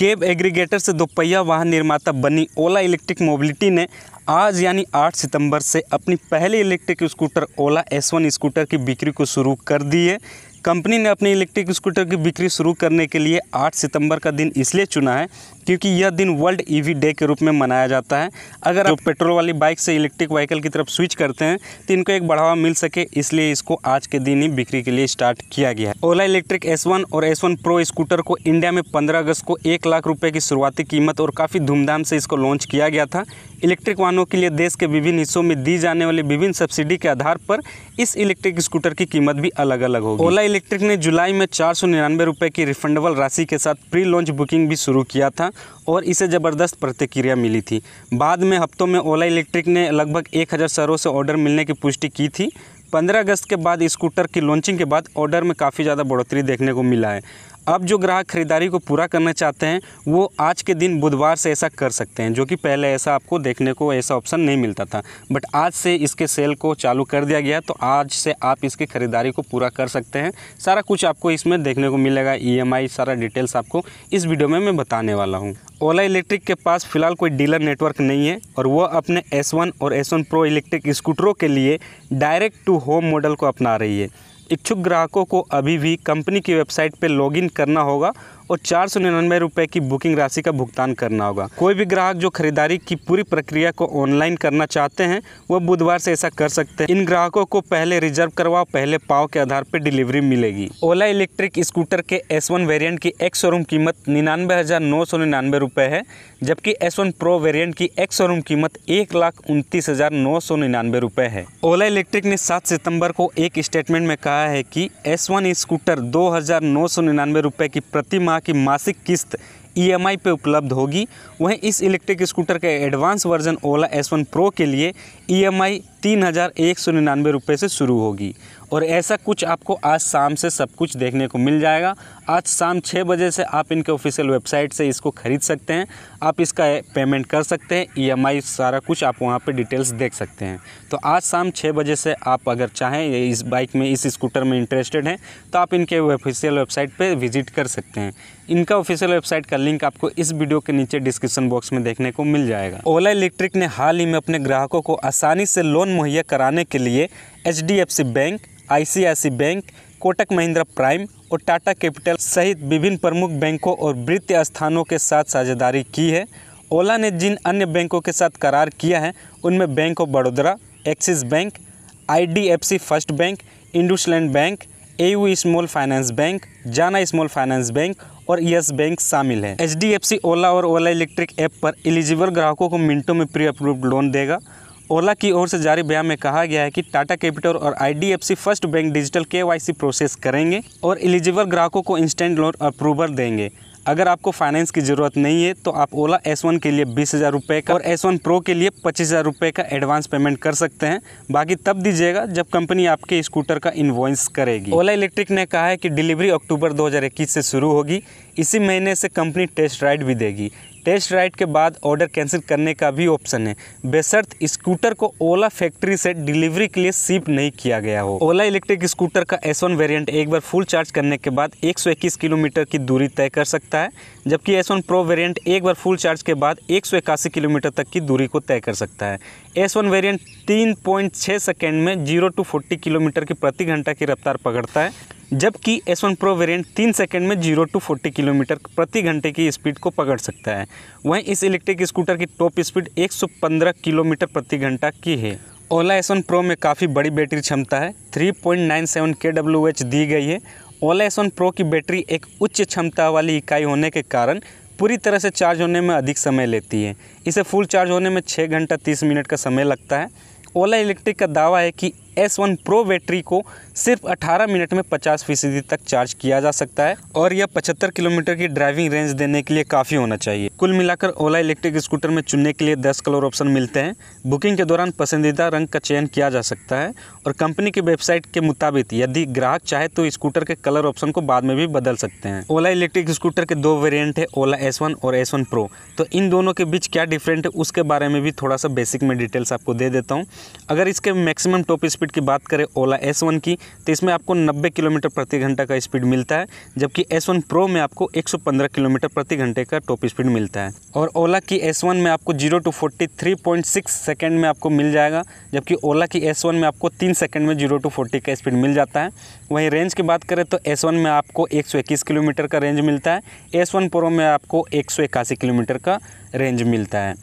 cab aggregator से दोपहिया वाहन निर्माता बनी ओला इलेक्ट्रिक मोबिलिटी ने आज यानी 8 सितंबर से अपनी पहली electric scooter Ola S one scooter की बिक्री को शुरू कर दी है कंपनी ने अपने इलेक्ट्रिक स्कूटर की बिक्री शुरू करने के लिए 8 सितंबर का दिन इसलिए चुना है क्योंकि यह दिन वर्ल्ड ईवी e डे के रूप में मनाया जाता है अगर आप पेट्रोल वाली बाइक से इलेक्ट्रिक व्हीकल की तरफ स्विच करते हैं तो इनको एक बढ़ावा मिल सके इसलिए इसको आज के दिन ही बिक्री के लिए स्टार्ट किया गया है ओला इलेक्ट्रिक एस और एस प्रो स्कूटर को इंडिया में पंद्रह अगस्त को एक लाख रुपये की शुरुआती कीमत और काफ़ी धूमधाम से इसको लॉन्च किया गया था इलेक्ट्रिक वाहनों के लिए देश के विभिन्न हिस्सों में दी जाने वाली विभिन्न सब्सिडी के आधार पर इस इलेक्ट्रिक स्कूटर की कीमत भी अलग अलग होगी ओला इलेक्ट्रिक ने जुलाई में चार सौ निन्यानवे रुपये की रिफंडेबल राशि के साथ प्री लॉन्च बुकिंग भी शुरू किया था और इसे ज़बरदस्त प्रतिक्रिया मिली थी बाद में हफ्तों में ओला इलेक्ट्रिक ने लगभग एक हज़ार शहरों से ऑर्डर मिलने की पुष्टि की थी 15 अगस्त के बाद स्कूटर की लॉन्चिंग के बाद ऑर्डर में काफ़ी ज़्यादा बढ़ोतरी देखने को मिला है अब जो ग्राहक खरीदारी को पूरा करना चाहते हैं वो आज के दिन बुधवार से ऐसा कर सकते हैं जो कि पहले ऐसा आपको देखने को ऐसा ऑप्शन नहीं मिलता था बट आज से इसके सेल को चालू कर दिया गया तो आज से आप इसकी ख़रीदारी को पूरा कर सकते हैं सारा कुछ आपको इसमें देखने को मिलेगा ई e सारा डिटेल्स आपको इस वीडियो में मैं बताने वाला हूँ ओला इलेक्ट्रिक के पास फिलहाल कोई डीलर नेटवर्क नहीं है और वह अपने S1 और S1 प्रो इलेक्ट्रिक स्कूटरों के लिए डायरेक्ट टू होम मॉडल को अपना रही है इच्छुक ग्राहकों को अभी भी कंपनी की वेबसाइट पर लॉगिन करना होगा और चार सौ निन्यानवे रुपए की बुकिंग राशि का भुगतान करना होगा कोई भी ग्राहक जो खरीदारी की पूरी प्रक्रिया को ऑनलाइन करना चाहते हैं वो बुधवार से ऐसा कर सकते हैं इन ग्राहकों को पहले रिजर्व करवाओ पहले पाव के आधार पर डिलीवरी मिलेगी ओला इलेक्ट्रिक स्कूटर के एस वन वेरियंट की एक्स शोरूम कीमत निन्यानवे हज़ार नौ सौ निन्यानवे रुपए है जबकि एस वन प्रो वेरियंट की एक्स शोरूम कीमत एक लाख उनतीस हज़ार नौ सौ निन्यानवे रुपए है ओला इलेक्ट्रिक ने सात सितम्बर को एक स्टेटमेंट में कहा है की एस वन स्कूटर दो हज़ार नौ सौ निन्यानवे रुपए की प्रति माह की मासिक किस्त ईएमआई e पे उपलब्ध होगी वहीं इस इलेक्ट्रिक स्कूटर के advance version Ola S one pro के लिए ईएमआई e तीन हज़ार एक सौ निन्यानवे रुपये से शुरू होगी और ऐसा कुछ आपको आज शाम से सब कुछ देखने को मिल जाएगा आज शाम छः बजे से आप इनके ऑफिशियल वेबसाइट से इसको ख़रीद सकते हैं आप इसका पेमेंट कर सकते हैं ईएमआई e सारा कुछ आप वहाँ पर डिटेल्स देख सकते हैं तो आज शाम छः बजे से आप अगर चाहें इस बाइक में इस स्कूटर में इंटरेस्टेड हैं तो आप इनके ऑफिशियल वेबसाइट पर विजिट कर सकते हैं इनका ऑफिशियल वेबसाइट का लिंक आपको इस वीडियो के नीचे डिस्क्रिप्शन बॉक्स में देखने को मिल जाएगा ओला इलेक्ट्रिक ने हाल ही में अपने ग्राहकों को आसानी से लोन लोन मुहैया कराने के लिए H bank I bank Kotak Mahindra prime और टाटा कैपिटल सहित विभिन्न प्रमुख बैंकों और वित्तीय स्थानों के साथ साझेदारी की है ओला ने जिन अन्य बैंकों के साथ करार किया है उनमें bank of Baroda Axis bank IDFC first bank IndusInd bank A small finance bank Jana small finance bank और यस बैंक शामिल है एच ओला और ओला इलेक्ट्रिक ऐप पर एलिजिबल ग्राहकों को मिनटों में प्री अप्रूव्ड लोन देगा ओला की ओर से जारी बयान में कहा गया है कि टाटा कैपिटल और IDFC first bank digital KYC process करेंगे और एलिजिबल ग्राहकों को इंस्टेंट लोन अप्रूवल देंगे अगर आपको फाइनेंस की ज़रूरत नहीं है तो आप ओला एस वन के लिए बीस हज़ार रुपये का और एस वन प्रो के लिए पच्चीस हज़ार रुपये का एडवांस पेमेंट कर सकते हैं बाकी तब दीजिएगा जब कंपनी आपके स्कूटर का इन्वॉइस करेगी ओला इलेक्ट्रिक ने कहा है कि डिलीवरी अक्टूबर 2021 से शुरू होगी इसी महीने से कंपनी टेस्ट राइड भी देगी टेस्ट राइड के बाद ऑर्डर कैंसिल करने का भी ऑप्शन है बेसर्त स्कूटर को ओला फैक्ट्री से डिलीवरी के लिए सीप नहीं किया गया हो ओला इलेक्ट्रिक स्कूटर का एस वन वेरियंट एक बार फुल चार्ज करने के बाद 121 किलोमीटर की दूरी तय कर सकता है जबकि एस वन प्रो वेरियंट एक बार फुल चार्ज के बाद एक किलोमीटर तक की दूरी को तय कर सकता है एस वन वेरियंट तीन सेकेंड में जीरो टू फोर्टी किलोमीटर की प्रति घंटा की रफ्तार पकड़ता है जबकि एस वन प्रो वेरियंट तीन सेकेंड में जीरो टू फोर्टी किलोमीटर प्रति घंटे की स्पीड को पकड़ सकता है वहीं इस इलेक्ट्रिक स्कूटर की टॉप स्पीड 115 किलोमीटर प्रति घंटा की है ओला एस वन प्रो में काफ़ी बड़ी बैटरी क्षमता है 3.97 एच दी गई है ओला एस वन प्रो की बैटरी एक उच्च क्षमता वाली इकाई होने के कारण पूरी तरह से चार्ज होने में अधिक समय लेती है इसे फुल चार्ज होने में छः घंटा तीस मिनट का समय लगता है ओला इलेक्ट्रिक का दावा है कि एस वन प्रो बैटरी को सिर्फ 18 मिनट में 50 फीसदी तक चार्ज किया जा सकता है और यह 75 किलोमीटर की ड्राइविंग रेंज देने के लिए काफ़ी होना चाहिए कुल मिलाकर ओला इलेक्ट्रिक स्कूटर में चुनने के लिए 10 कलर ऑप्शन मिलते हैं बुकिंग के दौरान पसंदीदा रंग का चयन किया जा सकता है और कंपनी की वेबसाइट के मुताबिक यदि ग्राहक चाहे तो स्कूटर के कलर ऑप्शन को बाद में भी बदल सकते हैं ओला इलेक्ट्रिक स्कूटर के दो वेरियंट है ओला एस और एस प्रो तो इन दोनों के बीच क्या डिफरेंट है उसके बारे में भी थोड़ा सा बेसिक में डिटेल्स आपको दे देता हूँ अगर इसके मैक्सिमम टॉप स्पीड की बात करें ओला एस वन की तो इसमें आपको 90 किलोमीटर प्रति घंटा का स्पीड मिलता है जबकि एस वन प्रो में आपको 115 किलोमीटर प्रति घंटे का टॉप स्पीड मिलता है और ओला की एस वन में आपको zero to forty three point six second में आपको मिल जाएगा जबकि ओला की एस वन में आपको तीन सेकेंड में जीरो टू फोर्टी का स्पीड मिल जाता है वहीं रेंज की बात करें तो एस वन में आपको एक सौ इक्कीस किलोमीटर का रेंज मिलता है एस वन प्रो में आपको एक सौ इक्यासी किलोमीटर का रेंज मिलता है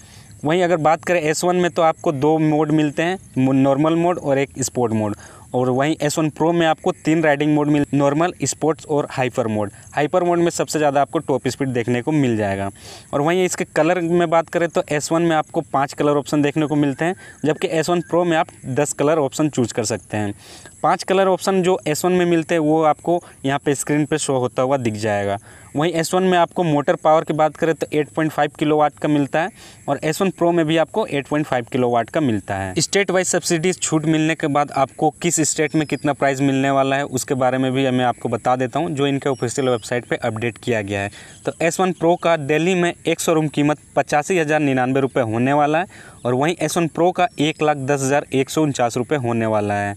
वहीं अगर बात करें एस वन में तो आपको दो मोड मिलते हैं नॉर्मल मोड और एक स्पोर्ट मोड और वहीं एस वन प्रो में आपको तीन राइडिंग मोड मिल नॉर्मल स्पोर्ट्स और हाइपर मोड हाइपर मोड में सबसे ज़्यादा आपको टॉप स्पीड देखने को मिल जाएगा और वहीं इसके कलर में बात करें तो एस वन में आपको पाँच कलर ऑप्शन देखने को मिलते हैं जबकि एस वन प्रो में आप दस कलर ऑप्शन चूज कर सकते हैं पांच कलर ऑप्शन जो एस वन में मिलते हैं वो आपको यहाँ पर स्क्रीन पर शो होता हुआ दिख जाएगा वहीं एस वन में आपको मोटर पावर की बात करें तो 8.5 किलोवाट का मिलता है और एस वन प्रो में भी आपको 8.5 किलोवाट का मिलता है स्टेट वाइज सब्सिडीज छूट मिलने के बाद आपको किस किस स्टेट में कितना प्राइस मिलने वाला है उसके बारे में भी मैं आपको बता देता हूँ जो इनके ऑफिशियल वेबसाइट पे अपडेट किया गया है तो एस वन प्रो का दिल्ली में एक शोरूम कीमत पचासी हज़ार निन्यानवे रुपये होने वाला है और वहीं एस वन प्रो का एक लाख दस हज़ार एक सौ उनचास रुपये होने वाला है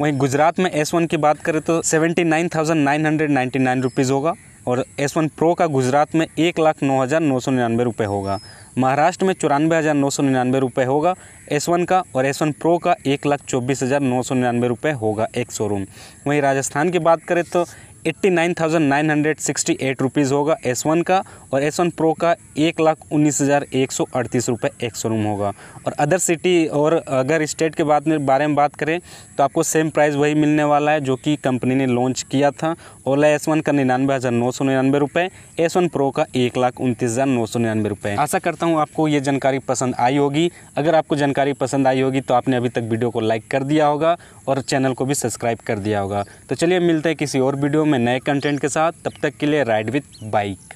वहीं गुजरात में एस वन की बात करें तो seventy nine thousand nine hundred ninety nine rupees होगा और एस वन प्रो का गुजरात में एक लाख नौ हज़ार नौ सौ निन्यानवे रुपये होगा महाराष्ट्र में चौरानवे हज़ार नौ सौ निन्यानवे रुपये होगा एस वन का और एस वन प्रो का एक लाख चौबीस हज़ार नौ सौ निन्यानवे रुपये होगा एक शोरूम वहीं राजस्थान की बात करें तो eighty nine thousand nine hundred sixty eight rupees होगा एस वन का और एस वन प्रो का एक लाख उन्नीस हज़ार एक सौ अड़तीस रुपये एक रूम होगा और अदर सिटी और अगर स्टेट के बाद में बारे में बात करें तो आपको सेम प्राइस वही मिलने वाला है जो कि कंपनी ने लॉन्च किया था ओला एस वन का निन्यानवे हज़ार नौ सौ निन्यानवे रुपये एस वन प्रो का एक लाख उनतीस हज़ार नौ सौ निन्यानवे रुपये आशा करता हूँ आपको ये जानकारी पसंद आई होगी अगर आपको जानकारी पसंद आई होगी तो आपने अभी तक वीडियो को लाइक कर दिया होगा और चैनल को भी सब्सक्राइब कर दिया होगा तो चलिए मिलते हैं किसी और वीडियो में हूँ मैं नए कंटेंट के साथ तब तक के लिए राइड विथ बाइक